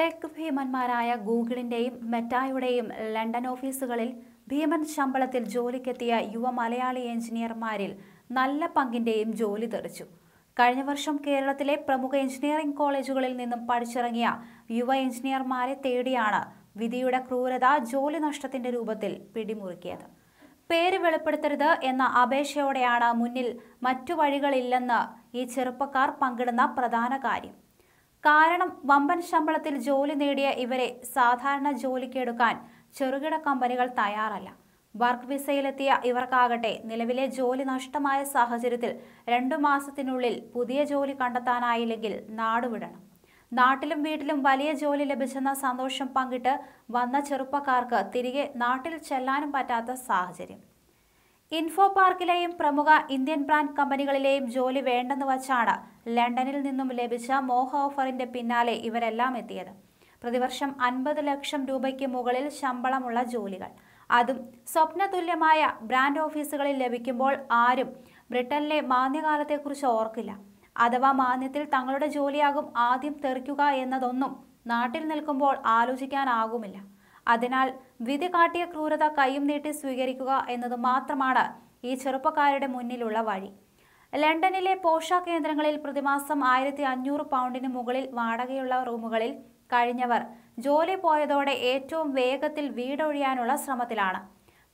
tech ഭീമന്മാരായ ഗൂഗിളിൻ്റെയും മെറ്റായുടെയും London ഓഫീസുകളിൽ ഭീമൻ ശമ്പളത്തിൽ ജോലിക്കെത്തിയ യുവ മലയാളി എഞ്ചിനീയർമാരിൽ നല്ല പങ്കിൻ്റെയും ജോലി തെറിച്ചു കഴിഞ്ഞ വർഷം കേരളത്തിലെ പ്രമുഖ എഞ്ചിനീയറിംഗ് കോളേജുകളിൽ നിന്നും പഠിച്ചിറങ്ങിയ യുവ എഞ്ചിനീയർമാരെ തേടിയാണ് വിധിയുടെ ക്രൂരത ജോലി നഷ്ടത്തിന്റെ രൂപത്തിൽ പിടിമുറുക്കിയത് പേര് വെളിപ്പെടുത്തരുത് എന്ന അപേക്ഷയോടെയാണ് മുന്നിൽ മറ്റു വഴികളില്ലെന്ന് ഈ ചെറുപ്പക്കാർ പങ്കിടുന്ന പ്രധാന കാര്യം കാരണം വമ്പൻ ശമ്പളത്തിൽ ജോലി നേടിയ ഇവരെ സാധാരണ ജോലിക്കെടുക്കാൻ ചെറുകിട കമ്പനികൾ തയ്യാറല്ല വർക്ക് വിസയിലെത്തിയ ഇവർക്കാകട്ടെ നിലവിലെ ജോലി നഷ്ടമായ സാഹചര്യത്തിൽ രണ്ടു മാസത്തിനുള്ളിൽ പുതിയ ജോലി കണ്ടെത്താനായില്ലെങ്കിൽ നാടുവിടണം നാട്ടിലും വീട്ടിലും വലിയ ജോലി ലഭിച്ചെന്ന സന്തോഷം പങ്കിട്ട് വന്ന ചെറുപ്പക്കാർക്ക് തിരികെ നാട്ടിൽ ചെല്ലാനും പറ്റാത്ത സാഹചര്യം ഇൻഫോ പാർക്കിലെയും പ്രമുഖ ഇന്ത്യൻ ബ്രാൻഡ് കമ്പനികളിലെയും ജോലി വേണ്ടെന്ന് വച്ചാണ് ലണ്ടനിൽ നിന്നും ലഭിച്ച മോഹ ഓഫറിന്റെ പിന്നാലെ ഇവരെല്ലാം എത്തിയത് പ്രതിവർഷം അൻപത് ലക്ഷം രൂപയ്ക്ക് മുകളിൽ ശമ്പളമുള്ള ജോലികൾ അതും സ്വപ്നതുല്യമായ ബ്രാൻഡ് ഓഫീസുകളിൽ ലഭിക്കുമ്പോൾ ആരും ബ്രിട്ടനിലെ മാന്യകാലത്തെക്കുറിച്ച് ഓർക്കില്ല അഥവാ മാന്യത്തിൽ തങ്ങളുടെ ജോലിയാകും ആദ്യം തെറിക്കുക എന്നതൊന്നും നാട്ടിൽ നിൽക്കുമ്പോൾ ആലോചിക്കാനാകുമില്ല അതിനാൽ വിധി കാട്ടിയ ക്രൂരത കൈയും നീട്ടി സ്വീകരിക്കുക എന്നത് മാത്രമാണ് ഈ ചെറുപ്പക്കാരുടെ മുന്നിലുള്ള വഴി ലണ്ടനിലെ പോഷ കേന്ദ്രങ്ങളിൽ പ്രതിമാസം ആയിരത്തി അഞ്ഞൂറ് പൗണ്ടിന് മുകളിൽ വാടകയുള്ള റൂമുകളിൽ കഴിഞ്ഞവർ ജോലി പോയതോടെ ഏറ്റവും വേഗത്തിൽ വീടൊഴിയാനുള്ള ശ്രമത്തിലാണ്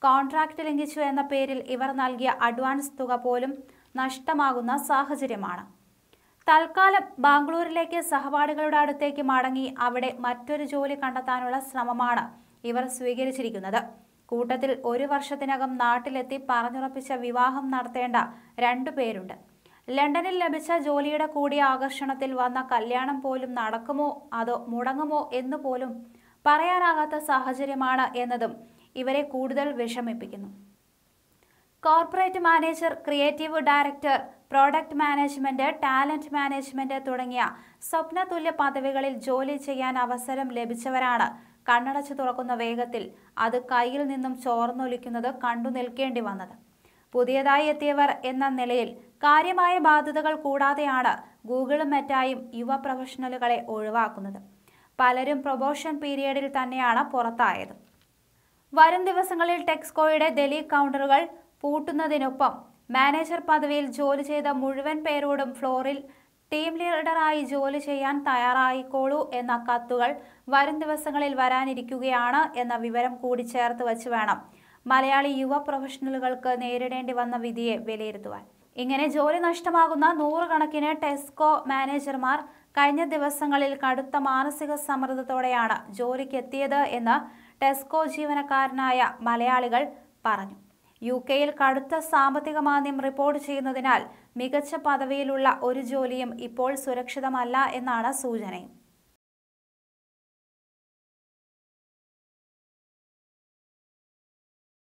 കോൺട്രാക്റ്റ് ലംഘിച്ചു എന്ന പേരിൽ ഇവർ നൽകിയ അഡ്വാൻസ് തുക പോലും നഷ്ടമാകുന്ന സാഹചര്യമാണ് തൽക്കാലം ബാംഗ്ലൂരിലേക്ക് സഹപാഠികളുടെ അടുത്തേക്ക് മടങ്ങി അവിടെ മറ്റൊരു ജോലി കണ്ടെത്താനുള്ള ശ്രമമാണ് ഇവർ സ്വീകരിച്ചിരിക്കുന്നത് കൂട്ടത്തിൽ ഒരു വർഷത്തിനകം നാട്ടിലെത്തി പറഞ്ഞുറപ്പിച്ച വിവാഹം നടത്തേണ്ട രണ്ടു പേരുണ്ട് ലണ്ടനിൽ ലഭിച്ച ജോലിയുടെ കൂടിയ ആകർഷണത്തിൽ വന്ന കല്യാണം പോലും നടക്കുമോ അതോ മുടങ്ങുമോ എന്ന് പോലും പറയാനാകാത്ത സാഹചര്യമാണ് എന്നതും ഇവരെ കൂടുതൽ വിഷമിപ്പിക്കുന്നു corporate manager creative director product management talent management തുടങ്ങിയ സ്വപ്നതുല്യ പദവികളിൽ ജോലി ചെയ്യാൻ അവസരം ലഭിച്ചവരാണ് കണ്ണടച്ച് തുറക്കുന്ന വേഗത്തിൽ അത് കയ്യിൽ നിന്നും ചോർന്നൊലിക്കുന്നത് കണ്ടു നിൽക്കേണ്ടി വന്നത് പുതിയതായി എത്തിയവർ എന്ന നിലയിൽ കാര്യമായ ബാധ്യതകൾ കൂടാതെയാണ് ഗൂഗിളും മറ്റായും യുവ പ്രൊഫഷണലുകളെ ഒഴിവാക്കുന്നത് പലരും പ്രൊബോഷൻ പീരിയഡിൽ തന്നെയാണ് പുറത്തായത് വരും ദിവസങ്ങളിൽ ടെക്സ്കോയുടെ ഡൽഹി കൗണ്ടറുകൾ പൂട്ടുന്നതിനൊപ്പം മാനേജർ പദവിയിൽ ജോലി ചെയ്ത മുഴുവൻ പേരോടും ഫ്ലോറിൽ ടീം ലീഡറായി ജോലി ചെയ്യാൻ തയ്യാറായിക്കോളൂ എന്ന കത്തുകൾ വരും ദിവസങ്ങളിൽ വരാനിരിക്കുകയാണ് എന്ന വിവരം കൂടി ചേർത്ത് വച്ച് വേണം മലയാളി യുവ പ്രൊഫഷണലുകൾക്ക് നേരിടേണ്ടി വന്ന വിധിയെ വിലയിരുത്തുവാൻ ഇങ്ങനെ ജോലി നഷ്ടമാകുന്ന നൂറുകണക്കിന് ടെസ്കോ മാനേജർമാർ കഴിഞ്ഞ ദിവസങ്ങളിൽ കടുത്ത മാനസിക സമ്മർദ്ദത്തോടെയാണ് ജോലിക്കെത്തിയത് എന്ന് ടെസ്കോ ജീവനക്കാരനായ മലയാളികൾ പറഞ്ഞു യു കെയിൽ കടുത്ത സാമ്പത്തിക മാന്ദ്യം റിപ്പോർട്ട് ചെയ്യുന്നതിനാൽ മികച്ച പദവിയിലുള്ള ഒരു ജോലിയും ഇപ്പോൾ സുരക്ഷിതമല്ല എന്നാണ് സൂചനയും